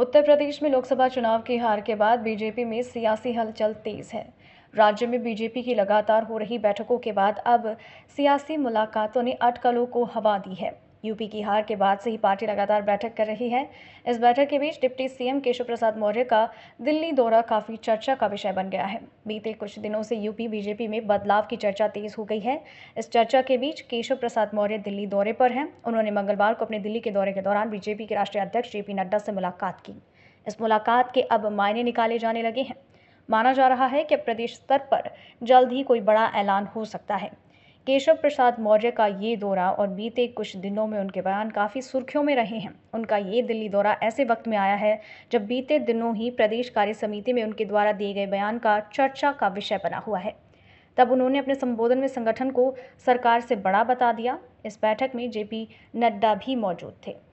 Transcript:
उत्तर प्रदेश में लोकसभा चुनाव की हार के बाद बीजेपी में सियासी हलचल तेज है राज्य में बीजेपी की लगातार हो रही बैठकों के बाद अब सियासी मुलाकातों ने अटकलों को हवा दी है यूपी की हार के बाद से ही पार्टी लगातार बैठक कर रही है इस बैठक के बीच डिप्टी सीएम केशव प्रसाद मौर्य का दिल्ली दौरा काफ़ी चर्चा का विषय बन गया है बीते कुछ दिनों से यूपी बीजेपी में बदलाव की चर्चा तेज हो गई है इस चर्चा के बीच केशव प्रसाद मौर्य दिल्ली दौरे पर हैं उन्होंने मंगलवार को अपने दिल्ली के दौरे के दौरान बीजेपी के राष्ट्रीय अध्यक्ष जे नड्डा से मुलाकात की इस मुलाकात के अब मायने निकाले जाने लगे हैं माना जा रहा है कि प्रदेश स्तर पर जल्द ही कोई बड़ा ऐलान हो सकता है केशव प्रसाद मौर्य का ये दौरा और बीते कुछ दिनों में उनके बयान काफ़ी सुर्खियों में रहे हैं उनका ये दिल्ली दौरा ऐसे वक्त में आया है जब बीते दिनों ही प्रदेश कार्य समिति में उनके द्वारा दिए गए बयान का चर्चा का विषय बना हुआ है तब उन्होंने अपने संबोधन में संगठन को सरकार से बड़ा बता दिया इस बैठक में जेपी नड्डा भी मौजूद थे